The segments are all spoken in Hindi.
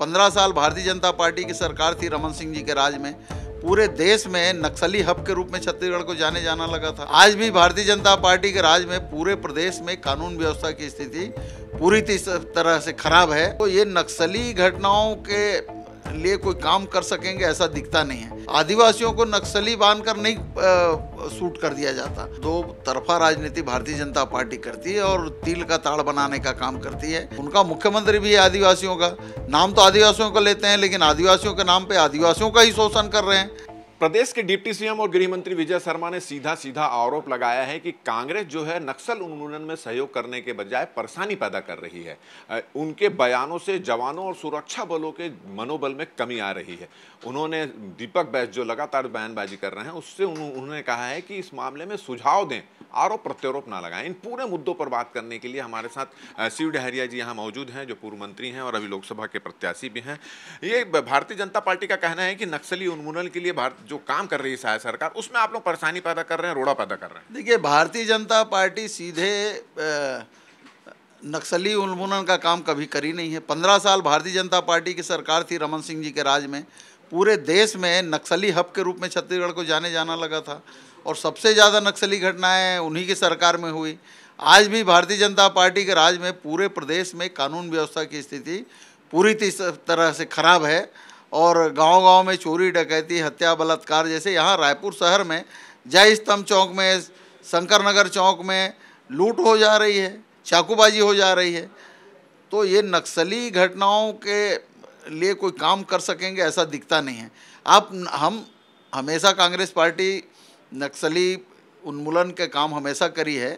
पंद्रह साल भारतीय जनता पार्टी की सरकार थी रमन सिंह जी के राज में पूरे देश में नक्सली हब के रूप में छत्तीसगढ़ को जाने जाना लगा था आज भी भारतीय जनता पार्टी के राज में पूरे प्रदेश में कानून व्यवस्था की स्थिति पूरी तरह से खराब है तो ये नक्सली घटनाओं के लिए कोई काम कर सकेंगे ऐसा दिखता नहीं है आदिवासियों को नक्सली बांधकर नहीं आ, सूट कर दिया जाता दो तरफा राजनीति भारतीय जनता पार्टी करती है और तिल का ताड़ बनाने का काम करती है उनका मुख्यमंत्री भी है आदिवासियों का नाम तो आदिवासियों का लेते हैं लेकिन आदिवासियों के नाम पे आदिवासियों का ही शोषण कर रहे हैं प्रदेश के डिप्टी सीएम और गृह मंत्री विजय शर्मा ने सीधा सीधा आरोप लगाया है कि कांग्रेस जो है नक्सल उन्मूलन में सहयोग करने के बजाय परेशानी पैदा कर रही है उनके बयानों से जवानों और सुरक्षा बलों के मनोबल में कमी आ रही है उन्होंने दीपक बैस जो लगातार बयानबाजी कर रहे हैं उससे उन्होंने कहा है कि इस मामले में सुझाव दें आरोप प्रत्यारोप ना लगाएं इन पूरे मुद्दों पर बात करने के लिए हमारे साथ शिव डहरिया जी यहाँ मौजूद हैं जो पूर्व मंत्री हैं और अभी लोकसभा के प्रत्याशी भी हैं ये भारतीय जनता पार्टी का कहना है कि नक्सली उन्मूलन के लिए भारत जो काम कर रही है सरकार उसमें आप लोग परेशानी पैदा कर रहे हैं रोड़ा पैदा कर रहे हैं देखिए भारतीय जनता पार्टी सीधे नक्सली उन्मूलन का काम कभी करी नहीं है पंद्रह साल भारतीय जनता पार्टी की सरकार थी रमन सिंह जी के राज में पूरे देश में नक्सली हब के रूप में छत्तीसगढ़ को जाने जाना लगा था और सबसे ज़्यादा नक्सली घटनाएं उन्हीं की सरकार में हुई आज भी भारतीय जनता पार्टी के राज में पूरे प्रदेश में कानून व्यवस्था की स्थिति पूरी तरह से खराब है और गांव-गांव में चोरी डकैती हत्या बलात्कार जैसे यहाँ रायपुर शहर में जय स्तंभ चौक में शंकर नगर चौक में लूट हो जा रही है चाकूबाजी हो जा रही है तो ये नक्सली घटनाओं के लिए कोई काम कर सकेंगे ऐसा दिखता नहीं है आप हम हमेशा कांग्रेस पार्टी नक्सली उन्मूलन के काम हमेशा करी है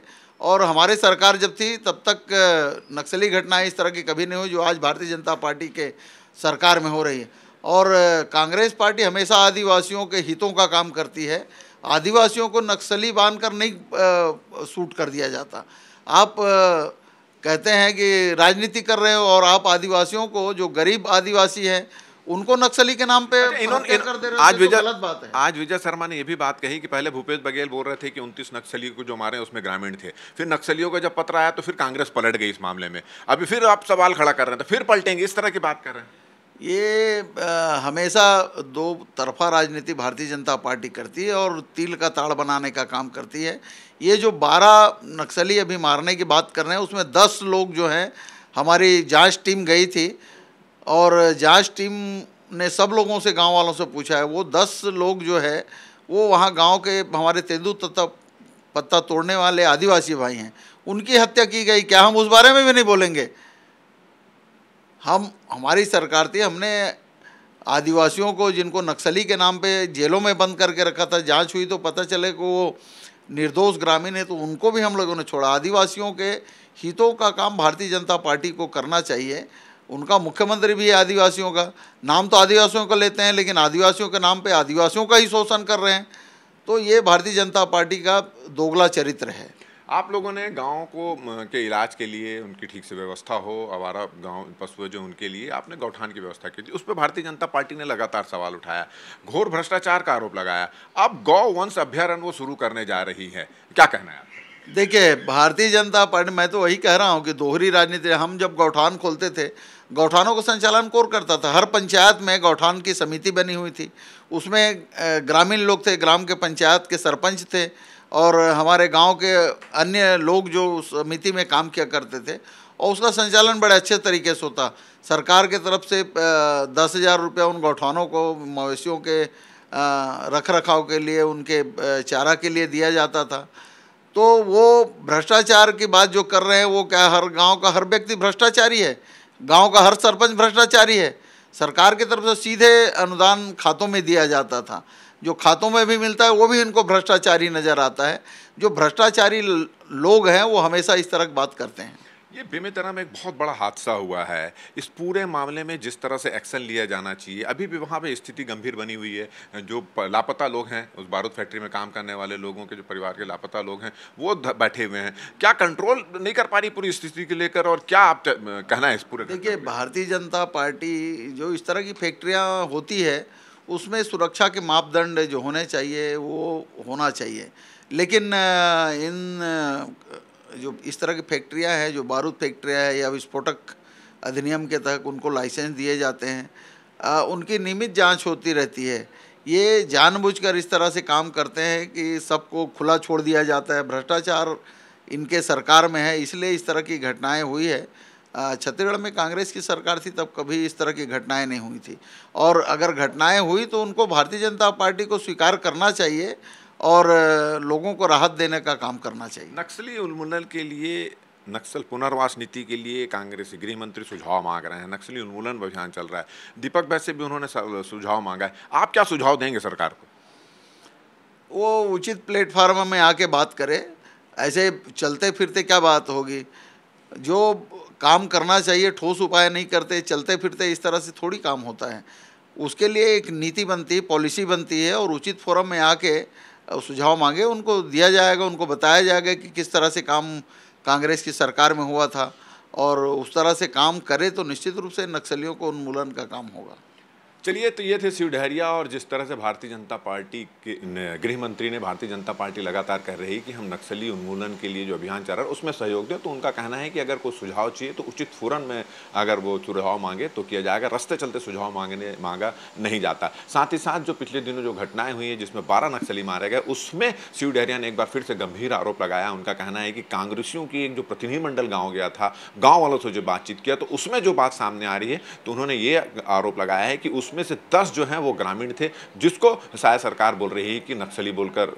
और हमारे सरकार जब थी तब तक नक्सली घटनाएं इस तरह की कभी नहीं हुई जो आज भारतीय जनता पार्टी के सरकार में हो रही है और कांग्रेस पार्टी हमेशा आदिवासियों के हितों का काम करती है आदिवासियों को नक्सली बांधकर नहीं आ, सूट कर दिया जाता आप आ, कहते हैं कि राजनीति कर रहे हो और आप आदिवासियों को जो गरीब आदिवासी हैं उनको नक्सली के नाम पे अच्छा, इन्होंने कर दे रहे आज तो विजय गलत बात है आज विजय शर्मा ने यह भी बात कही कि पहले भूपेश बघेल बोल रहे थे कि उनतीस नक्सली को जो मारे उसमें ग्रामीण थे फिर नक्सलियों का जब पत्र आया तो फिर कांग्रेस पलट गई इस मामले में अभी फिर आप सवाल खड़ा कर रहे हैं तो फिर पलटेंगे इस तरह की बात कर रहे हैं ये आ, हमेशा दो तरफा राजनीति भारतीय जनता पार्टी करती है और तिल का ताड़ बनाने का काम करती है ये जो बारह नक्सली अभी मारने की बात कर रहे हैं उसमें दस लोग जो हैं हमारी जांच टीम गई थी और जांच टीम ने सब लोगों से गांव वालों से पूछा है वो दस लोग जो है वो वहाँ गांव के हमारे तेंदु तत्व पत्ता तोड़ने वाले आदिवासी भाई हैं उनकी हत्या की गई क्या हम उस बारे में भी नहीं बोलेंगे हम हमारी सरकार थी हमने आदिवासियों को जिनको नक्सली के नाम पे जेलों में बंद करके रखा था जांच हुई तो पता चले कि वो निर्दोष ग्रामीण है तो उनको भी हम लोगों ने छोड़ा आदिवासियों के हितों का काम भारतीय जनता पार्टी को करना चाहिए उनका मुख्यमंत्री भी है आदिवासियों का नाम तो आदिवासियों का लेते हैं लेकिन आदिवासियों के नाम पर आदिवासियों का ही शोषण कर रहे हैं तो ये भारतीय जनता पार्टी का दोगला चरित्र है आप लोगों ने गाँव को के इलाज के लिए उनकी ठीक से व्यवस्था हो आवारा गाँव पशु जो उनके लिए आपने गौठान की व्यवस्था की थी उस पर भारतीय जनता पार्टी ने लगातार सवाल उठाया घोर भ्रष्टाचार का आरोप लगाया अब गौ वंश अभ्यारण वो शुरू करने जा रही है क्या कहना है देखिए भारतीय जनता पार्टी मैं तो वही कह रहा हूँ कि दोहरी राजनीति हम जब गौठान खोलते थे गौठानों का संचालन कौन करता था हर पंचायत में गौठान की समिति बनी हुई थी उसमें ग्रामीण लोग थे ग्राम के पंचायत के सरपंच थे और हमारे गांव के अन्य लोग जो उस समिति में काम किया करते थे और उसका संचालन बड़े अच्छे तरीके से होता सरकार के तरफ से दस हज़ार रुपया उन गौठानों को मवेशियों के रख रखाव के लिए उनके चारा के लिए दिया जाता था तो वो भ्रष्टाचार की बात जो कर रहे हैं वो क्या हर गांव का हर व्यक्ति भ्रष्टाचारी है गांव का हर सरपंच भ्रष्टाचारी है सरकार की तरफ से सीधे अनुदान खातों में दिया जाता था जो खातों में भी मिलता है वो भी इनको भ्रष्टाचारी नज़र आता है जो भ्रष्टाचारी लोग हैं वो हमेशा इस तरह की बात करते हैं ये बेमेतरा में एक बहुत बड़ा हादसा हुआ है इस पूरे मामले में जिस तरह से एक्शन लिया जाना चाहिए अभी भी वहाँ पे स्थिति गंभीर बनी हुई है जो लापता लोग हैं उस बारूद फैक्ट्री में काम करने वाले लोगों के जो परिवार के लापता लोग हैं वो बैठे हुए हैं क्या कंट्रोल नहीं कर पा रही पूरी स्थिति के लेकर और क्या आप कहना है इस पूरे देखिए भारतीय जनता पार्टी जो इस तरह की फैक्ट्रियाँ होती है उसमें सुरक्षा के मापदंड जो होने चाहिए वो होना चाहिए लेकिन इन जो इस तरह की फैक्ट्रियां हैं जो बारूद फैक्ट्रियां हैं या विस्फोटक अधिनियम के तहत उनको लाइसेंस दिए जाते हैं आ, उनकी नियमित जांच होती रहती है ये जानबूझकर इस तरह से काम करते हैं कि सबको खुला छोड़ दिया जाता है भ्रष्टाचार इनके सरकार में है इसलिए इस तरह की घटनाएं हुई है छत्तीसगढ़ में कांग्रेस की सरकार थी तब कभी इस तरह की घटनाएं नहीं हुई थी और अगर घटनाएं हुई तो उनको भारतीय जनता पार्टी को स्वीकार करना चाहिए और लोगों को राहत देने का काम करना चाहिए नक्सली उन्मूलन के लिए नक्सल पुनर्वास नीति के लिए कांग्रेस गृह मंत्री सुझाव मांग रहे हैं नक्सली उन्मूलन अभियान चल रहा है दीपक भाई भी उन्होंने सुझाव मांगा है आप क्या सुझाव देंगे सरकार को वो उचित प्लेटफार्म में आके बात करें ऐसे चलते फिरते क्या बात होगी जो काम करना चाहिए ठोस उपाय नहीं करते चलते फिरते इस तरह से थोड़ी काम होता है उसके लिए एक नीति बनती है पॉलिसी बनती है और उचित फोरम में आके सुझाव मांगे उनको दिया जाएगा उनको बताया जाएगा कि किस तरह से काम कांग्रेस की सरकार में हुआ था और उस तरह से काम करे तो निश्चित रूप से नक्सलियों को उन्मूलन का काम होगा चलिए तो ये थे शिव डहरिया और जिस तरह से भारतीय जनता पार्टी के गृह मंत्री ने भारतीय जनता पार्टी लगातार कह रही कि हम नक्सली उन्मूलन के लिए जो अभियान चल रहा है उसमें सहयोग दें तो उनका कहना है कि अगर कोई सुझाव चाहिए तो उचित फौरन में अगर वो सुझाव मांगे तो किया जाएगा रस्ते चलते सुझाव मांगने मांगा नहीं जाता साथ ही साथ जो पिछले दिनों जो घटनाएं हुई है जिसमें बारह नक्सली मारे गए उसमें शिव डहरिया ने एक बार फिर से गंभीर आरोप लगाया उनका कहना है कि कांग्रेसियों की एक जो प्रतिनिधिमंडल गाँव गया था गाँव वालों से जो बातचीत किया तो उसमें जो बात सामने आ रही है तो उन्होंने ये आरोप लगाया है कि उसमें इसमें से दस जो हैं वो ग्रामीण थे जिसको शायद सरकार बोल रही है कि नक्सली बोलकर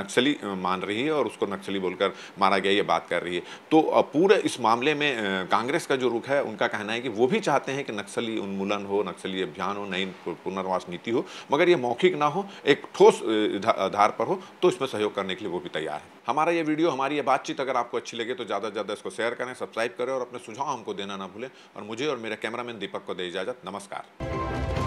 नक्सली मान रही है और उसको नक्सली बोलकर मारा गया ये बात कर रही है तो पूरे इस मामले में कांग्रेस का जो रुख है उनका कहना है कि वो भी चाहते हैं कि नक्सली उन्मूलन हो नक्सली अभियान हो नई पुनर्वास नीति हो मगर ये मौखिक ना हो एक ठोस आधार पर हो तो इसमें सहयोग करने के लिए वो भी तैयार है हमारा ये वीडियो हमारी ये बातचीत अगर आपको अच्छी लगे तो ज़्यादा से ज़्यादा इसको शेयर करें सब्सक्राइब करें और अपने सुझाव हमको देना ना भूलें और मुझे और मेरे कैमरामैन दीपक को दे इजाज़त नमस्कार